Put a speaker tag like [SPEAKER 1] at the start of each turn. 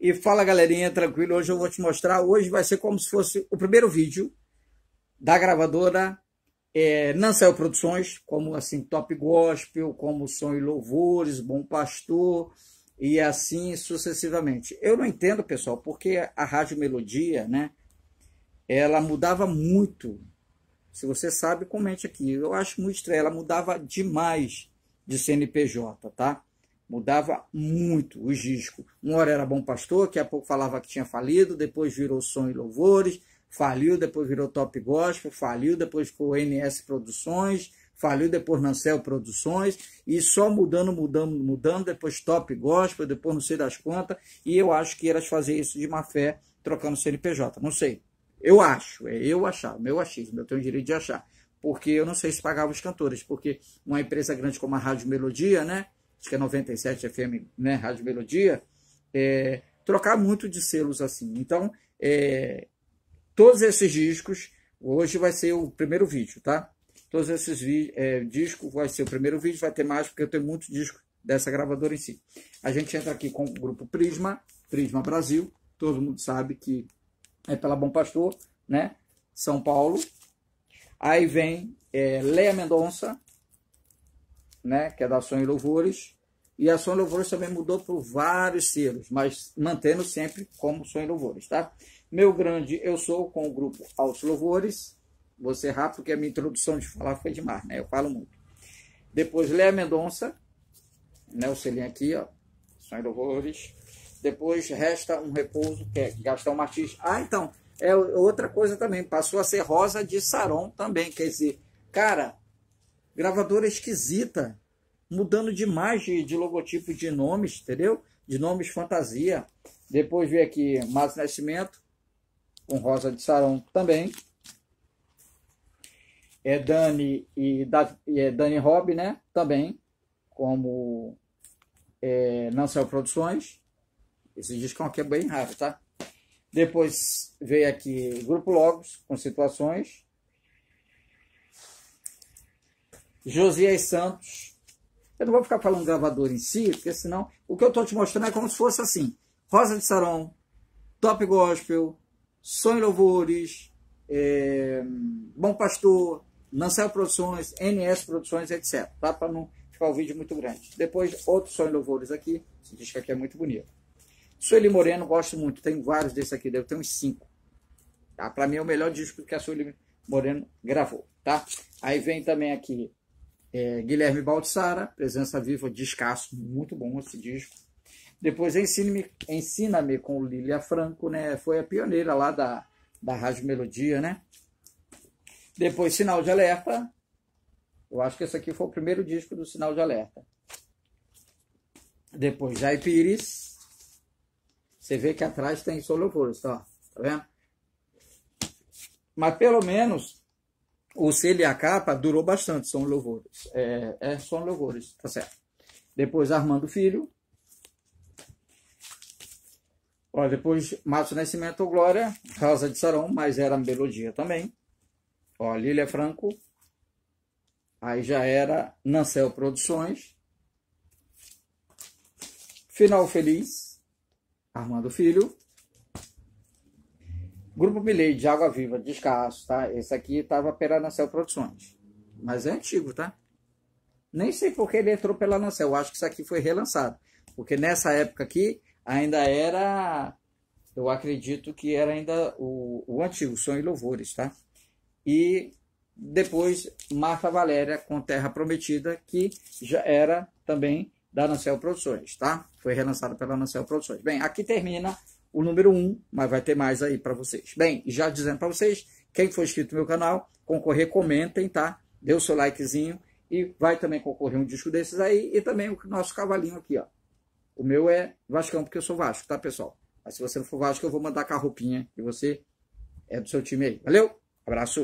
[SPEAKER 1] E fala galerinha, tranquilo, hoje eu vou te mostrar, hoje vai ser como se fosse o primeiro vídeo da gravadora é, Nancel Produções, como assim Top Gospel, como Som e Louvores, Bom Pastor e assim sucessivamente. Eu não entendo, pessoal, porque a Rádio Melodia, né, ela mudava muito. Se você sabe, comente aqui. Eu acho muito estranho, ela mudava demais de CNPJ, tá? Mudava muito o disco. Uma hora era Bom Pastor, que a pouco falava que tinha falido, depois virou Som e Louvores, faliu, depois virou Top Gospel, faliu, depois ficou NS Produções, faliu, depois Nancel Produções, e só mudando, mudando, mudando, depois Top Gospel, depois não sei das contas, e eu acho que elas faziam isso de má fé, trocando CNPJ, não sei. Eu acho, é eu achar, meu achismo, eu tenho o direito de achar. Porque eu não sei se pagava os cantores, porque uma empresa grande como a Rádio Melodia, né? acho que é 97 FM, né, Rádio Melodia, é, trocar muito de selos assim. Então, é, todos esses discos, hoje vai ser o primeiro vídeo, tá? Todos esses é, discos vai ser o primeiro vídeo, vai ter mais, porque eu tenho muito disco dessa gravadora em si. A gente entra aqui com o grupo Prisma, Prisma Brasil, todo mundo sabe que é pela Bom Pastor, né? São Paulo. Aí vem é, Leia Mendonça, né, que é da Ação e Louvores, e a Ação e Louvores também mudou por vários selos, mas mantendo sempre como Ação e Louvores, tá? Meu grande, eu sou com o grupo aos Louvores, vou ser rápido porque a minha introdução de falar foi demais, né? Eu falo muito. Depois Léa Mendonça, né, o selinho aqui, ó, Ação e Louvores. Depois resta um repouso, que é Gastão Martins. Ah, então, é outra coisa também, passou a ser Rosa de Saron também, quer dizer, cara, Gravadora esquisita, mudando demais de, de logotipo de nomes, entendeu? De nomes fantasia. Depois veio aqui mas Nascimento, com Rosa de Sarão também. É Dani e, da, e é Dani robb né? Também, como é, Nancel Produções. Esse disco aqui é bem raro, tá? Depois veio aqui Grupo Logos, com situações. Josias Santos. Eu não vou ficar falando gravador em si, porque senão o que eu estou te mostrando é como se fosse assim: Rosa de Saron, Top Gospel, Sonho Louvores, é, Bom Pastor, Nancel Produções, NS Produções, etc. Tá? Para não ficar o um vídeo muito grande. Depois, outro Sonho Louvores aqui. Esse disco aqui é muito bonito. Sueli Moreno, gosto muito. Tem vários desses aqui, deve ter uns cinco. Tá? Para mim é o melhor disco que a Sueli Moreno gravou. Tá? Aí vem também aqui é, Guilherme Baltzara, Presença Viva, descasso, muito bom esse disco. Depois Ensina-me Ensina -me com Lilia Franco, né? Foi a pioneira lá da, da Rádio Melodia, né? Depois Sinal de Alerta. Eu acho que esse aqui foi o primeiro disco do Sinal de Alerta. Depois Jai Pires. Você vê que atrás tem solo ó, tá? Tá vendo? Mas pelo menos o e a capa durou bastante, são louvores. É, é, são louvores, tá certo. Depois Armando Filho. Ó, depois Mato Nascimento Glória, Rosa de Sarão, mas era melodia também. Ó, Lília Franco. Aí já era Nancel Produções. Final Feliz, Armando Filho. Grupo Milei de Água Viva, descasso, tá? Esse aqui estava pela Nacel Produções. Mas é antigo, tá? Nem sei porque ele entrou pela Nacel. Eu acho que isso aqui foi relançado. Porque nessa época aqui ainda era. Eu acredito que era ainda o, o antigo, Sonho e Louvores, tá? E depois Marta Valéria com Terra Prometida, que já era também da Nacel Produções, tá? Foi relançado pela Nacel Produções. Bem, aqui termina o número 1, mas vai ter mais aí para vocês. Bem, já dizendo para vocês, quem for inscrito no meu canal, concorrer, comentem, tá? Dê o seu likezinho e vai também concorrer um disco desses aí e também o nosso cavalinho aqui, ó. O meu é Vascão, porque eu sou Vasco, tá, pessoal? Mas se você não for Vasco, eu vou mandar com a roupinha que você é do seu time aí. Valeu, abraço!